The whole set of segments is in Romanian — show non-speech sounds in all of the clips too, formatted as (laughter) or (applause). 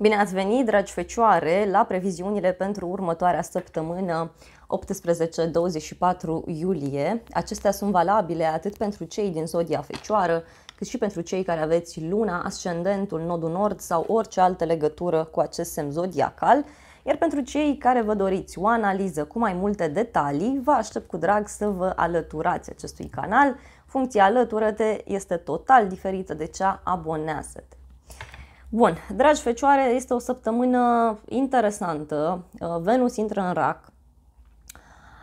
Bine ați venit, dragi fecioare, la previziunile pentru următoarea săptămână 18-24 iulie. Acestea sunt valabile atât pentru cei din zodia fecioară, cât și pentru cei care aveți luna, ascendentul, nodul nord sau orice altă legătură cu acest semn zodiacal. Iar pentru cei care vă doriți o analiză cu mai multe detalii, vă aștept cu drag să vă alăturați acestui canal. Funcția alătură este total diferită de cea abonează-te. Bun, dragi fecioare, este o săptămână interesantă. Uh, Venus intră în rac.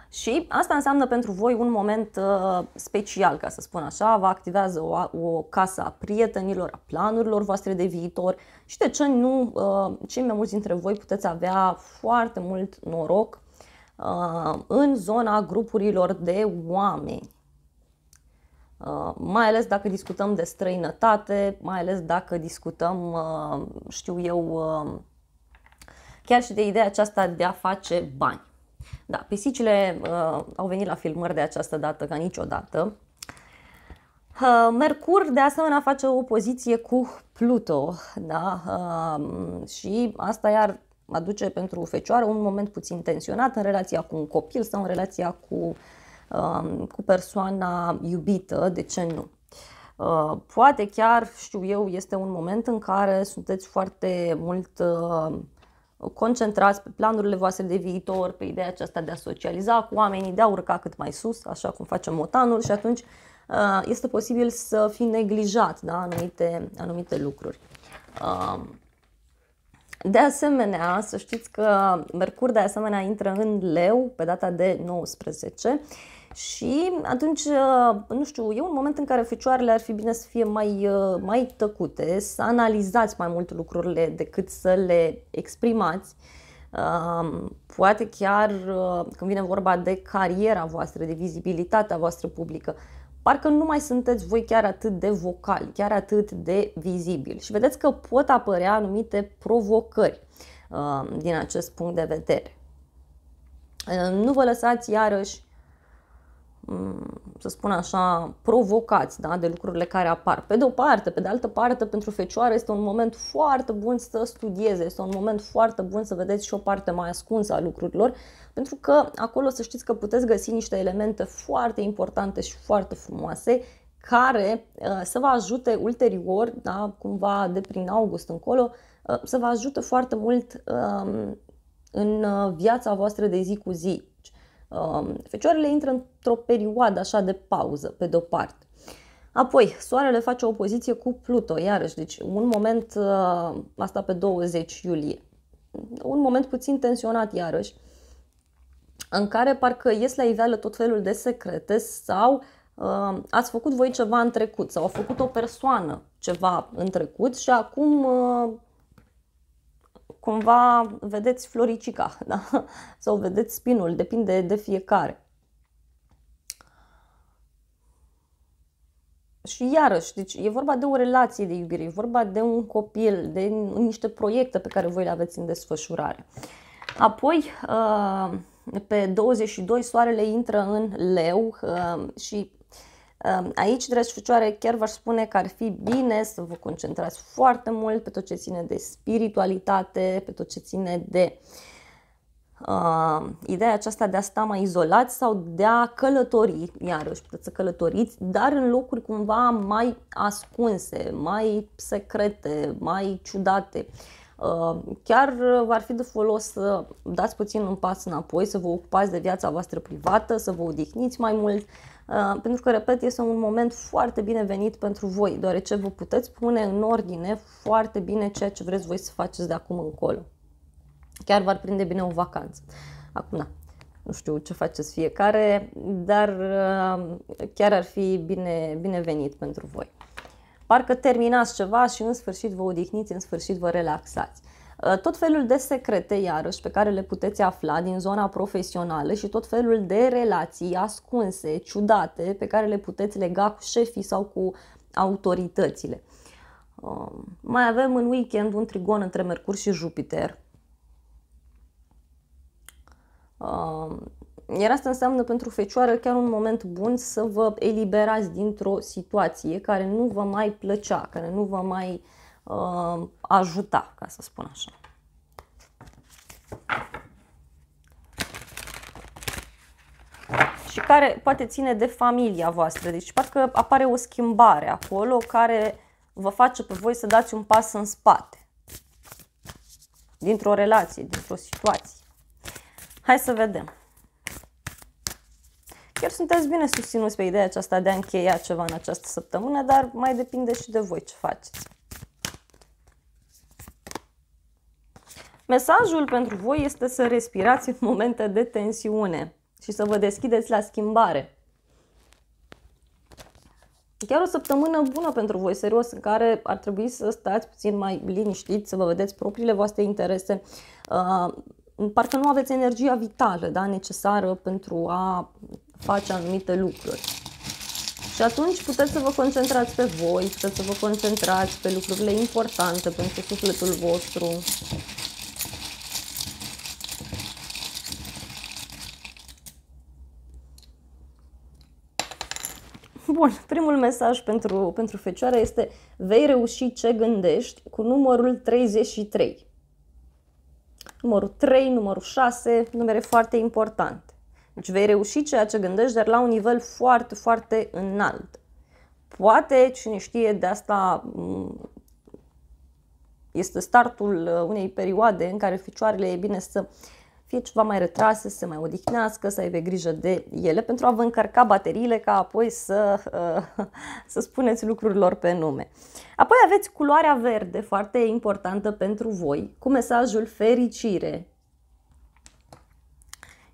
Și asta înseamnă pentru voi un moment uh, special, ca să spun așa, vă activează o, o casă a prietenilor, a planurilor voastre de viitor și de ce nu, uh, cei mai mulți dintre voi puteți avea foarte mult noroc în zona grupurilor de oameni. Uh, mai ales dacă discutăm de străinătate, mai ales dacă discutăm, uh, știu eu, uh, chiar și de ideea aceasta de a face bani. Da, pisicile au venit la filmări de această dată ca niciodată. Mercur, de asemenea, face o poziție cu Pluto, da? și asta iar aduce pentru fecioară un moment puțin tensionat în relația cu un copil sau în relația cu uh, Um, cu persoana iubită, de ce nu? Uh, poate chiar, știu eu, este un moment în care sunteți foarte mult uh, concentrați pe planurile voastre de viitor, pe ideea aceasta de a socializa cu oamenii, de a urca cât mai sus, așa cum face motanul și atunci uh, este posibil să fi neglijat da, anumite, anumite lucruri. De asemenea, să știți că Mercur de asemenea intră în leu pe data de 19 și atunci, uh, nu știu, e un moment în care fecioarele ar fi bine să fie mai, uh, mai tăcute, să analizați mai mult lucrurile decât să le exprimați. Um, poate chiar uh, când vine vorba de cariera voastră, de vizibilitatea voastră publică, parcă nu mai sunteți voi chiar atât de vocali, chiar atât de vizibil Și vedeți că pot apărea anumite provocări din acest punct de vedere. Nu vă lăsați iarăși Mm, să spun așa, provocați da, de lucrurile care apar. Pe de o parte, pe de altă parte, pentru fecioară este un moment foarte bun să studieze, este un moment foarte bun să vedeți și o parte mai ascunsă a lucrurilor, pentru că acolo să știți că puteți găsi niște elemente foarte importante și foarte frumoase care uh, să vă ajute ulterior, da, cumva de prin august încolo, uh, să vă ajute foarte mult um, în uh, viața voastră de zi cu zi Um, fecioarele intră într-o perioadă așa de pauză, pe de-o parte. Apoi, Soarele face o opoziție cu Pluto, iarăși, deci un moment, uh, asta pe 20 iulie, un moment puțin tensionat, iarăși, în care parcă ies la iveală tot felul de secrete sau uh, ați făcut voi ceva în trecut sau a făcut o persoană ceva în trecut și acum uh, cumva vedeți floricica (laughs) da? sau vedeți spinul, depinde de fiecare. Și iarăși, deci e vorba de o relație de iubire, e vorba de un copil, de niște proiecte pe care voi le aveți în desfășurare. Apoi, uh, pe 22, soarele intră în leu uh, și Aici, dragi fecioare, chiar v-aș spune că ar fi bine să vă concentrați foarte mult pe tot ce ține de spiritualitate, pe tot ce ține de uh, ideea aceasta de a sta mai izolați sau de a călători, iarăși puteți să călătoriți, dar în locuri cumva mai ascunse, mai secrete, mai ciudate. Uh, chiar v-ar fi de folos să dați puțin un pas înapoi, să vă ocupați de viața voastră privată, să vă odihniți mai mult, Uh, pentru că, repet, este un moment foarte binevenit pentru voi, deoarece vă puteți pune în ordine foarte bine ceea ce vreți voi să faceți de acum încolo. Chiar v-ar prinde bine o vacanță. Acum, da, nu știu ce faceți fiecare, dar uh, chiar ar fi bine, binevenit pentru voi. Parcă terminați ceva și în sfârșit vă odihniți, în sfârșit vă relaxați. Uh, tot felul de secrete, iarăși, pe care le puteți afla din zona profesională și tot felul de relații ascunse, ciudate, pe care le puteți lega cu șefii sau cu autoritățile. Uh, mai avem în weekend un trigon între Mercur și Jupiter. Uh, iar asta înseamnă pentru fecioară chiar un moment bun să vă eliberați dintr-o situație care nu vă mai plăcea, care nu vă mai uh, Uh, ajuta, ca să spun așa. Și care poate ține de familia voastră. Deci parcă apare o schimbare acolo care vă face pe voi să dați un pas în spate. Dintr-o relație, dintr-o situație. Hai să vedem. Chiar sunteți bine susținuți pe ideea aceasta de a încheia ceva în această săptămână, dar mai depinde și de voi ce faceți. Mesajul pentru voi este să respirați în momente de tensiune și să vă deschideți la schimbare. Chiar o săptămână bună pentru voi, serios, în care ar trebui să stați puțin mai liniștiți, să vă vedeți propriile voastre interese. Uh, parcă nu aveți energia vitală da, necesară pentru a face anumite lucruri. Și atunci puteți să vă concentrați pe voi, puteți să vă concentrați pe lucrurile importante pentru sufletul vostru, Bun, (laughs) primul mesaj pentru, pentru fecioară este vei reuși ce gândești cu numărul 33. Numărul 3, numărul 6, numere foarte importante. Deci vei reuși ceea ce gândești, dar la un nivel foarte, foarte înalt. Poate, cine știe, de asta mm, este startul uh, unei perioade în care fecioarele e bine să uh, fie deci ceva mai retrase, să se mai odihnească, să aibă grijă de ele pentru a vă încărca bateriile ca apoi să, (laughs) să spuneți lucrurilor pe nume. Apoi aveți culoarea verde, foarte importantă pentru voi, cu mesajul fericire.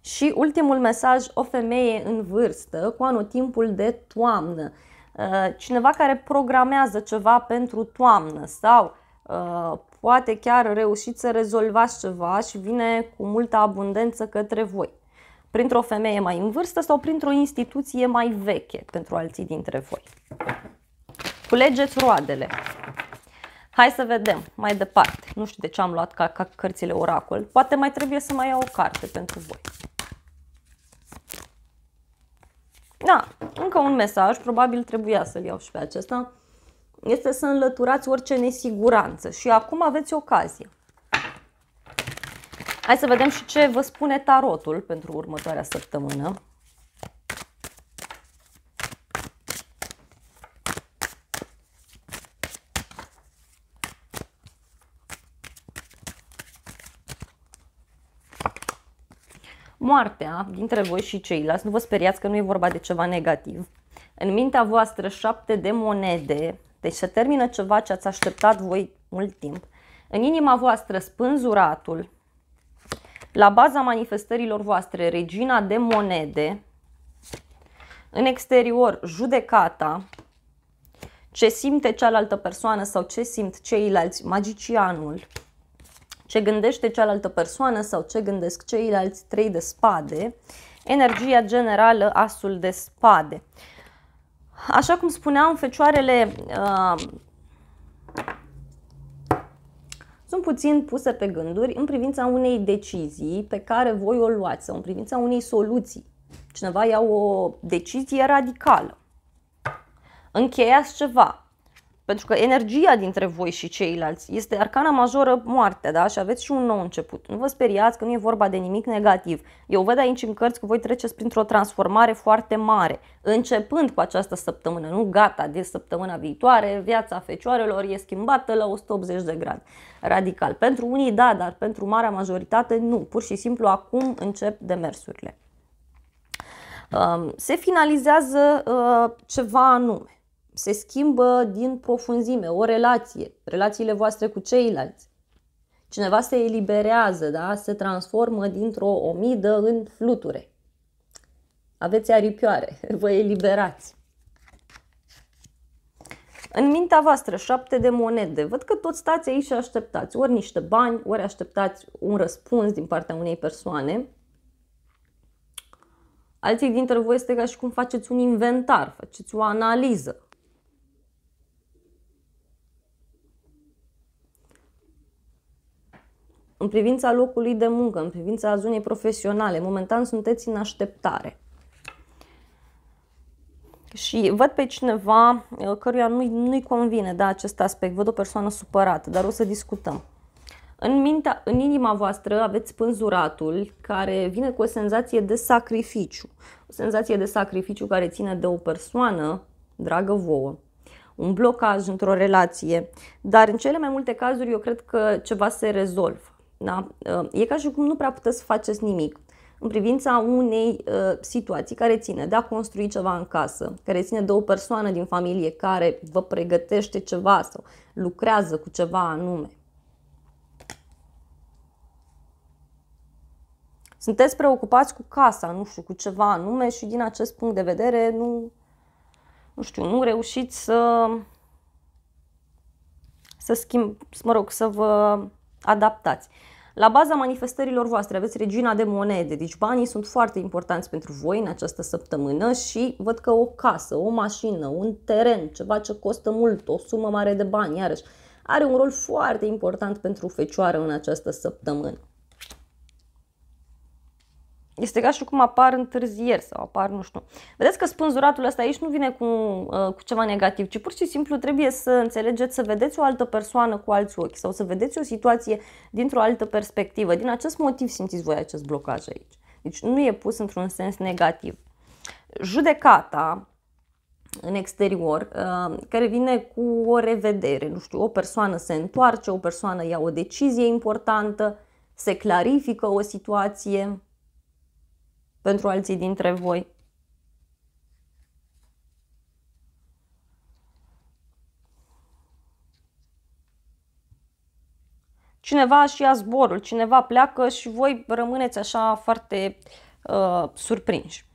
Și ultimul mesaj, o femeie în vârstă, cu anotimpul de toamnă. Uh, cineva care programează ceva pentru toamnă sau uh, poate chiar reușiți să rezolvați ceva și vine cu multă abundență către voi. Printr-o femeie mai în vârstă sau printr-o instituție mai veche pentru alții dintre voi. Culegeți roadele. Hai să vedem mai departe. Nu știu de ce am luat ca, ca cărțile oracol. Poate mai trebuie să mai iau o carte pentru voi. Da, încă un mesaj. Probabil trebuia să-l iau și pe acesta este să înlăturați orice nesiguranță și acum aveți ocazie. Hai să vedem și ce vă spune tarotul pentru următoarea săptămână. Moartea dintre voi și ceilalți, nu vă speriați că nu e vorba de ceva negativ. În mintea voastră șapte de monede deci se termină ceva ce ați așteptat voi mult timp. În inima voastră spânzuratul, la baza manifestărilor voastre, regina de monede, în exterior, judecata, ce simte cealaltă persoană sau ce simt ceilalți, magicianul, ce gândește cealaltă persoană sau ce gândesc ceilalți, trei de spade, energia generală, asul de spade. Așa cum spuneam, fecioarele uh, sunt puțin puse pe gânduri în privința unei decizii pe care voi o luați sau în privința unei soluții. Cineva ia o decizie radicală. Încheiați ceva, pentru că energia dintre voi și ceilalți este arcana majoră moartea, da? Și aveți și un nou început. Nu vă speriați că nu e vorba de nimic negativ. Eu văd aici în cărți că voi treceți printr-o transformare foarte mare, începând cu această săptămână, nu gata de săptămâna viitoare, viața fecioarelor e schimbată la 180 de grade. Radical. Pentru unii da, dar pentru marea majoritate nu. Pur și simplu acum încep demersurile. Um, se finalizează uh, ceva anume se schimbă din profunzime, o relație, relațiile voastre cu ceilalți. Cineva se eliberează, da? se transformă dintr-o omidă în fluture. Aveți aripioare, (laughs) vă eliberați. În mintea voastră, șapte de monede. Văd că toți stați aici și așteptați ori niște bani, ori așteptați un răspuns din partea unei persoane. Alții dintre voi este ca și cum faceți un inventar, faceți o analiză. în privința locului de muncă, în privința zonei profesionale. Momentan sunteți în așteptare. Și văd pe cineva uh, căruia nu-i, nu-i convine da, acest aspect, văd o persoană supărată, dar o să discutăm. În, mintea, în inima voastră aveți pânzuratul care vine cu o senzație de sacrificiu. O senzație de sacrificiu care ține de o persoană dragă vouă, un blocaj într-o relație, dar în cele mai multe cazuri eu cred că ceva se rezolvă. Da? Uh, e ca și cum nu prea puteți să faceți nimic în privința unei uh, situații care ține de a construi ceva în casă, care ține de o persoană din familie care vă pregătește ceva sau lucrează cu ceva anume. Sunteți preocupați cu casa, nu știu, cu ceva anume și din acest punct de vedere nu, nu știu, nu reușiți să să schimb, mă rog, să vă adaptați. La baza manifestărilor voastre aveți regina de monede, deci banii sunt foarte importanți pentru voi în această săptămână și văd că o casă, o mașină, un teren, ceva ce costă mult, o sumă mare de bani, iarăși, are un rol foarte important pentru fecioară în această săptămână este ca și cum apar întârzieri sau apar, nu știu. Vedeți că spânzuratul ăsta aici nu vine cu, uh, cu ceva negativ, ci pur și simplu trebuie să înțelegeți, să vedeți o altă persoană cu alți ochi sau să vedeți o situație dintr-o altă perspectivă. Din acest motiv simțiți voi acest blocaj aici. Deci nu e pus într-un sens negativ. Judecata în exterior, uh, care vine cu o revedere, nu știu, o persoană se întoarce, o persoană ia o decizie importantă, se clarifică o situație, pentru alții dintre voi. Cineva și ia zborul, cineva pleacă și voi rămâneți așa foarte uh, surprinși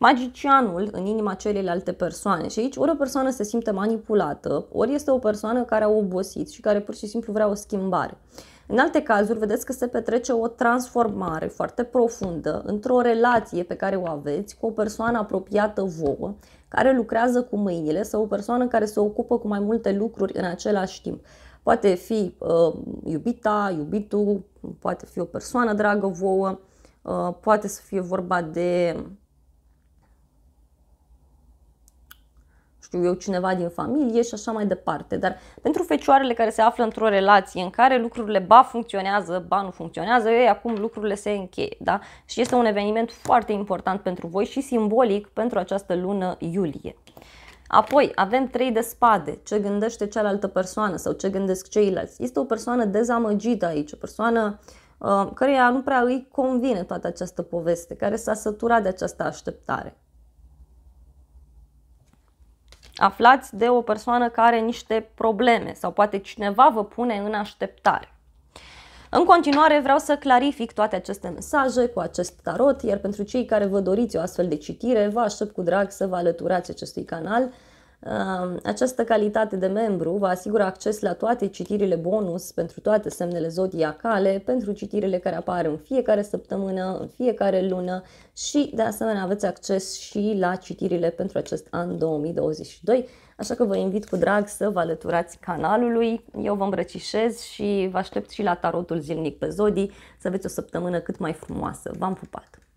magicianul în inima celelalte persoane. Și aici ori o persoană se simte manipulată, ori este o persoană care a obosit și care pur și simplu vrea o schimbare. În alte cazuri, vedeți că se petrece o transformare foarte profundă într-o relație pe care o aveți cu o persoană apropiată vouă, care lucrează cu mâinile sau o persoană care se ocupă cu mai multe lucruri în același timp. Poate fi uh, iubita, iubitul, poate fi o persoană dragă vouă, uh, poate să fie vorba de știu eu, cineva din familie și așa mai departe. Dar pentru fecioarele care se află într-o relație în care lucrurile ba funcționează, ba nu funcționează, ei acum lucrurile se încheie. Da? Și este un eveniment foarte important pentru voi și simbolic pentru această lună iulie. Apoi avem trei de spade, ce gândește cealaltă persoană sau ce gândesc ceilalți. Este o persoană dezamăgită aici, o persoană uh, care nu prea îi convine toată această poveste, care s-a săturat de această așteptare aflați de o persoană care are niște probleme sau poate cineva vă pune în așteptare. În continuare vreau să clarific toate aceste mesaje cu acest tarot, iar pentru cei care vă doriți o astfel de citire, vă aștept cu drag să vă alăturați acestui canal această calitate de membru vă asigură acces la toate citirile bonus pentru toate semnele zodiacale, pentru citirile care apar în fiecare săptămână, în fiecare lună și de asemenea aveți acces și la citirile pentru acest an 2022, așa că vă invit cu drag să vă alăturați canalului, eu vă îmbrăcișez și vă aștept și la tarotul zilnic pe zodii, să aveți o săptămână cât mai frumoasă. V-am pupat!